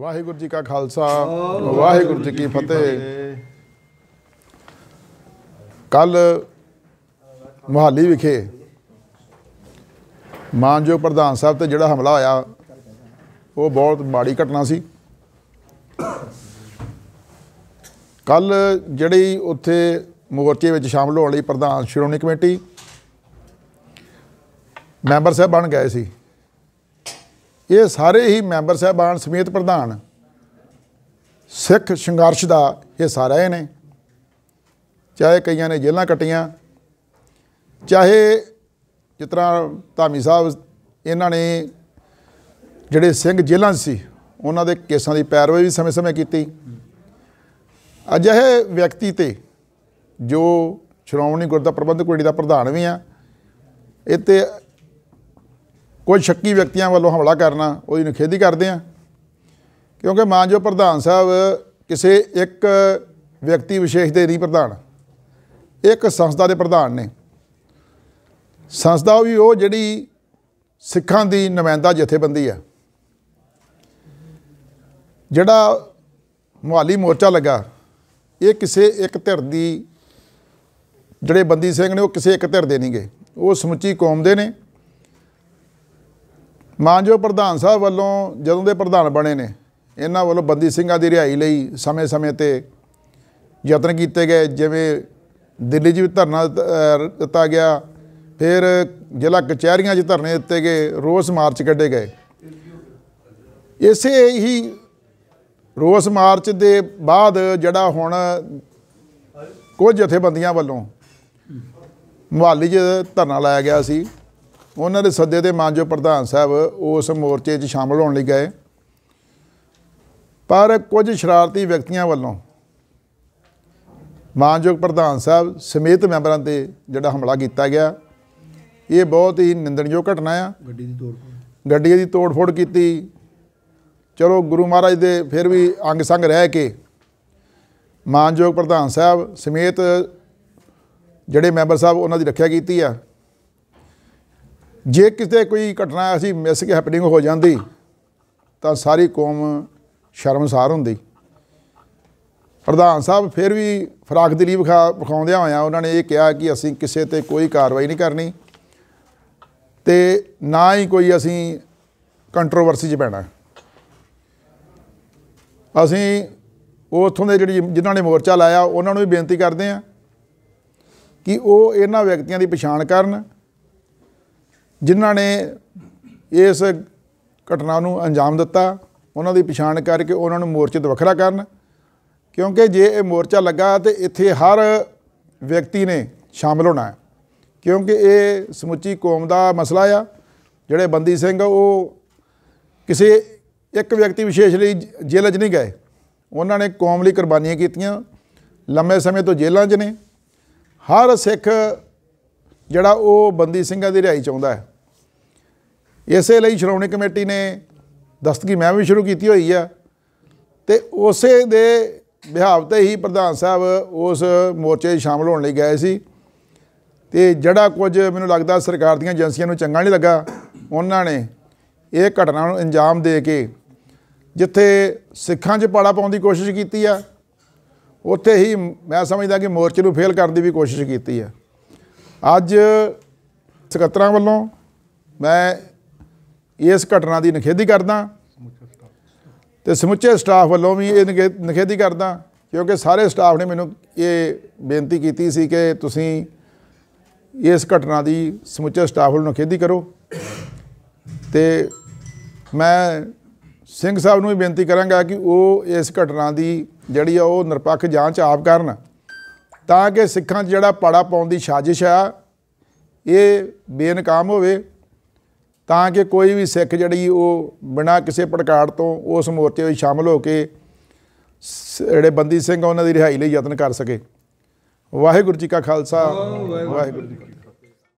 ਵਾਹਿਗੁਰੂ ਜੀ ਕਾ ਖਾਲਸਾ ਵਾਹਿਗੁਰੂ ਜੀ ਕੀ ਫਤਿਹ ਕੱਲ ਮੁਹਾਲੀ ਵਿਖੇ ਮਾਨਯੋਗ ਪ੍ਰਧਾਨ ਸਾਹਿਬ ਤੇ ਜਿਹੜਾ ਹਮਲਾ ਹੋਇਆ ਉਹ ਬਹੁਤ ਮਾੜੀ ਘਟਨਾ ਸੀ ਕੱਲ ਜਿਹੜੀ ਉੱਥੇ ਮੋਰਚੇ ਵਿੱਚ ਸ਼ਾਮਲ ਹੋਣ ਲਈ ਪ੍ਰਧਾਨ ਸ਼੍ਰੋਮਣੀ ਕਮੇਟੀ ਮੈਂਬਰ ਸਾਹਿਬ ਬਣ ਗਏ ਸੀ ਇਹ ਸਾਰੇ ਹੀ ਮੈਂਬਰ ਸਹਿਬਾਨ ਸਮੇਤ ਪ੍ਰਧਾਨ ਸਿੱਖ ਸੰਘਰਸ਼ ਦਾ ਹਿੱਸਾ ਰਹੇ ਨੇ ਚਾਹੇ ਕਈਆਂ ਨੇ ਜੇਲ੍ਹਾਂ ਕਟੀਆਂ ਚਾਹੇ ਜਿਤਨਾ ਧਾਮੀ ਸਾਹਿਬ ਇਹਨਾਂ ਨੇ ਜਿਹੜੇ ਸਿੰਘ ਜੇਲ੍ਹਾਂ ਸੀ ਉਹਨਾਂ ਦੇ ਕੇਸਾਂ ਦੀ ਪੈਰਵਾਈ ਵੀ ਸਮੇਂ-ਸਮੇਂ ਕੀਤੀ ਅਜਿਹੇ ਵਿਅਕਤੀ ਤੇ ਜੋ ਸ਼੍ਰੋਮਣੀ ਗੁਰਦਾ ਪ੍ਰਬੰਧਕ ਕਮੇਟੀ ਦਾ ਪ੍ਰਧਾਨ ਵੀ ਆ ਇਹ ਤੇ ਕੋਈ ਸ਼ੱਕੀ ਵਿਅਕਤੀਆਂ ਵੱਲੋਂ ਹਮਲਾ ਕਰਨਾ ਉਹਦੀ ਨਿਖੇਧੀ ਕਰਦੇ ਆ ਕਿਉਂਕਿ ਮਾਨਜੋ ਪ੍ਰਧਾਨ ਸਾਹਿਬ ਕਿਸੇ ਇੱਕ ਵਿਅਕਤੀ ਵਿਸ਼ੇਸ਼ ਦੇ ਨਹੀਂ ਪ੍ਰਧਾਨ ਇੱਕ ਸੰਸਥਾ ਦੇ ਪ੍ਰਧਾਨ ਨੇ ਸੰਸਥਾ ਵੀ ਉਹ ਜਿਹੜੀ ਸਿੱਖਾਂ ਦੀ ਨੁਮਾਇੰਦਾ ਜਥੇਬੰਦੀ ਆ ਜਿਹੜਾ ਮੁਹਾਲੀ ਮੋਰਚਾ ਲੱਗਾ ਇਹ ਕਿਸੇ ਇੱਕ ਧਿਰ ਦੀ ਜਿਹੜੇ ਬੰਦੀ ਸਿੰਘ ਨੇ ਉਹ ਕਿਸੇ ਇੱਕ ਧਿਰ ਦੇ ਨਹੀਂ ਉਹ ਸਮੁੱਚੀ ਕੌਮ ਦੇ ਨੇ ਮਾਨਜੋ ਪ੍ਰਧਾਨ ਸਾਹਿਬ ਵੱਲੋਂ ਜਦੋਂ ਦੇ ਪ੍ਰਧਾਨ ਬਣੇ ਨੇ ਇਹਨਾਂ ਵੱਲੋਂ ਬੰਦੀ ਸਿੰਘਾਂ ਦੀ ਰਿਹਾਈ ਲਈ ਸਮੇਂ-ਸਮੇਂ ਤੇ ਯਤਨ ਕੀਤੇ ਗਏ ਜਿਵੇਂ ਦਿੱਲੀ 'ਚ ਵੀ ਧਰਨਾ ਦਿੱਤਾ ਗਿਆ ਫਿਰ ਜ਼ਿਲ੍ਹਾ ਕਚਹਿਰੀਆਂ 'ਚ ਧਰਨੇ ਦਿੱਤੇ ਗਏ ਰੋਸ ਮਾਰਚ ਕੱਢੇ ਗਏ ਇਸੇ ਹੀ ਰੋਸ ਮਾਰਚ ਦੇ ਬਾਅਦ ਜਿਹੜਾ ਹੁਣ ਕੁਝ ਜਥੇਬੰਦੀਆਂ ਵੱਲੋਂ ਮੁਹਾਲੀ 'ਚ ਧਰਨਾ ਲਾਇਆ ਗਿਆ ਸੀ ਉਹਨਾਂ ਦੇ ਸੱਦੇ ਤੇ ਮਾਨਜੋ ਪ੍ਰਧਾਨ ਸਾਹਿਬ ਉਸ ਮੋਰਚੇ 'ਚ ਸ਼ਾਮਲ ਹੋਣ ਲਈ ਗਏ ਪਰ ਕੁਝ ਸ਼ਰਾਰਤੀ ਵਿਅਕਤੀਆਂ ਵੱਲੋਂ ਮਾਨਯੋਗ ਪ੍ਰਧਾਨ ਸਾਹਿਬ ਸਮੇਤ ਮੈਂਬਰਾਂ ਤੇ ਜਿਹੜਾ ਹਮਲਾ ਕੀਤਾ ਗਿਆ ਇਹ ਬਹੁਤ ਹੀ ਨਿੰਦਣਯੋਗ ਘਟਨਾ ਆ ਗੱਡੀ ਦੀ ਤੋੜ ਗੱਡੀ ਦੀ ਤੋੜਫੋੜ ਕੀਤੀ ਚਲੋ ਗੁਰੂ ਮਹਾਰਾਜ ਦੇ ਫਿਰ ਵੀ ਅੰਗ ਸੰਗ ਰਹਿ ਕੇ ਮਾਨਯੋਗ ਪ੍ਰਧਾਨ ਸਾਹਿਬ ਸਮੇਤ ਜਿਹੜੇ ਮੈਂਬਰ ਸਾਹਿਬ ਉਹਨਾਂ ਦੀ ਰੱਖਿਆ ਕੀਤੀ ਆ ਜੇ ਕਿਤੇ ਕੋਈ ਘਟਨਾ ਅਸੀਂ ਮਿਸ ਕੇ ਹੈਪਨਿੰਗ ਹੋ ਜਾਂਦੀ ਤਾਂ ਸਾਰੀ ਕੌਮ ਸ਼ਰਮਸਾਰ ਹੁੰਦੀ ਪ੍ਰਧਾਨ ਸਾਹਿਬ ਫਿਰ ਵੀ ਫਰਾਕ ਦਿਲੀ ਵਿਖਾ ਵਿਖਾਉਂਦਿਆਂ ਹੋਇਆਂ ਉਹਨਾਂ ਨੇ ਇਹ ਕਿਹਾ ਕਿ ਅਸੀਂ ਕਿਸੇ ਤੇ ਕੋਈ ਕਾਰਵਾਈ ਨਹੀਂ ਕਰਨੀ ਤੇ ਨਾ ਹੀ ਕੋਈ ਅਸੀਂ ਕੰਟਰੋਵਰਸੀ 'ਚ ਪੈਣਾ ਅਸੀਂ ਉਥੋਂ ਦੇ ਜਿਹੜੀ ਜਿਨ੍ਹਾਂ ਨੇ ਮੋਰਚਾ ਲਾਇਆ ਉਹਨਾਂ ਨੂੰ ਵੀ ਬੇਨਤੀ ਕਰਦੇ ਆ ਕਿ ਉਹ ਇਹਨਾਂ ਵਿਅਕਤੀਆਂ ਦੀ ਪਛਾਣ ਕਰਨ ਜਿਨ੍ਹਾਂ ਨੇ ਇਸ ਘਟਨਾ ਨੂੰ ਅੰਜਾਮ ਦਿੱਤਾ ਉਹਨਾਂ ਦੀ ਪਛਾਣ ਕਰਕੇ ਉਹਨਾਂ ਨੂੰ ਮੋਰਚੇ ਤੋਂ ਵੱਖਰਾ ਕਰਨ ਕਿਉਂਕਿ ਜੇ ਇਹ ਮੋਰਚਾ ਲੱਗਾ ਤੇ ਇੱਥੇ ਹਰ ਵਿਅਕਤੀ ਨੇ ਸ਼ਾਮਲ ਹੋਣਾ ਹੈ ਕਿਉਂਕਿ ਇਹ ਸਮੁੱਚੀ ਕੌਮ ਦਾ ਮਸਲਾ ਆ ਜਿਹੜੇ ਬੰਦੀ ਸਿੰਘ ਉਹ ਕਿਸੇ ਇੱਕ ਵਿਅਕਤੀ ਵਿਸ਼ੇਸ਼ ਲਈ ਜੇਲ੍ਹ 'ਚ ਨਹੀਂ ਗਏ ਉਹਨਾਂ ਨੇ ਕੌਮ ਲਈ ਕੁਰਬਾਨੀਆਂ ਕੀਤੀਆਂ ਲੰਮੇ ਸਮੇਂ ਤੋਂ ਜੇਲ੍ਹਾਂ 'ਚ ਨੇ ਹਰ ਸਿੱਖ ਜਿਹੜਾ ਉਹ ਬੰਦੀ ਸਿੰਘਾਂ ਦੀ ਰਿਹਾਈ ਚਾਹੁੰਦਾ ਹੈ ਇਸੇ ਲਈ ਸ਼੍ਰੋਮਣੀ ਕਮੇਟੀ ਨੇ ਦਸਤਕੀ ਮੈਂ ਵੀ ਸ਼ੁਰੂ ਕੀਤੀ ਹੋਈ ਆ ਤੇ ਉਸੇ ਦੇ ਵਿਹਾਵ ਤੇ ਹੀ ਪ੍ਰਧਾਨ ਸਾਹਿਬ ਉਸ ਮੋਰਚੇ 'ਚ ਸ਼ਾਮਲ ਹੋਣ ਲਈ ਗਏ ਸੀ ਤੇ ਜਿਹੜਾ ਕੁਝ ਮੈਨੂੰ ਲੱਗਦਾ ਸਰਕਾਰ ਦੀਆਂ ਏਜੰਸੀਆਂ ਨੂੰ ਚੰਗਾ ਨਹੀਂ ਲੱਗਾ ਉਹਨਾਂ ਨੇ ਇਹ ਘਟਨਾ ਨੂੰ ਅੰਜਾਮ ਦੇ ਕੇ ਜਿੱਥੇ ਸਿੱਖਾਂ 'ਚ ਪਾੜਾ ਪਾਉਣ ਦੀ ਕੋਸ਼ਿਸ਼ ਕੀਤੀ ਆ ਉੱਥੇ ਹੀ ਮੈਂ ਸਮਝਦਾ ਕਿ ਮੋਰਚੇ ਨੂੰ ਫੇਲ ਕਰਨ ਦੀ ਵੀ ਕੋਸ਼ਿਸ਼ ਕੀਤੀ ਆ ਅੱਜ ਸਕੱਤਰਾਂ ਵੱਲੋਂ ਮੈਂ ਇਸ ਘਟਨਾ ਦੀ ਨਿਖੇਧੀ ਕਰਦਾ ਤੇ ਸਮੁੱਚੇ ਸਟਾਫ ਵੱਲੋਂ ਵੀ ਇਹ ਨਿਖੇਧੀ ਕਰਦਾ ਕਿਉਂਕਿ ਸਾਰੇ ਸਟਾਫ ਨੇ ਮੈਨੂੰ ਇਹ ਬੇਨਤੀ ਕੀਤੀ ਸੀ ਕਿ ਤੁਸੀਂ ਇਸ ਘਟਨਾ ਦੀ ਸਮੁੱਚੇ ਸਟਾਫ ਨੂੰ ਨਿਖੇਧੀ ਕਰੋ ਤੇ ਮੈਂ ਸਿੰਘ ਸਾਹਿਬ ਨੂੰ ਵੀ ਬੇਨਤੀ ਕਰਾਂਗਾ ਕਿ ਉਹ ਇਸ ਘਟਨਾ ਦੀ ਜਿਹੜੀ ਆ ਉਹ ਨਿਰਪੱਖ ਜਾਂਚ ਆਪ ਕਰਨ ਤਾਂ ਕਿ ਸਿੱਖਾਂ 'ਚ ਜਿਹੜਾ ਪਾੜਾ ਪਾਉਣ ਦੀ ਸਾਜ਼ਿਸ਼ ਆ ਇਹ ਬੇਨਕਾਮ ਹੋਵੇ ਤਾਂ ਕਿ ਕੋਈ ਵੀ ਸਿੱਖ ਜਿਹੜੀ ਉਹ ਬਿਨਾ ਕਿਸੇ ਪੜਕਾੜ ਤੋਂ ਉਸ ਮੋਰਚੇ ਵਿੱਚ ਸ਼ਾਮਲ ਹੋ ਕੇ ਜਿਹੜੇ ਬੰਦੀ ਸਿੰਘ ਉਹਨਾਂ ਦੀ ਰਿਹਾਈ ਲਈ ਯਤਨ ਕਰ ਸਕੇ ਵਾਹਿਗੁਰੂ ਜੀ ਕਾ ਖਾਲਸਾ ਵਾਹਿਗੁਰੂ ਜੀ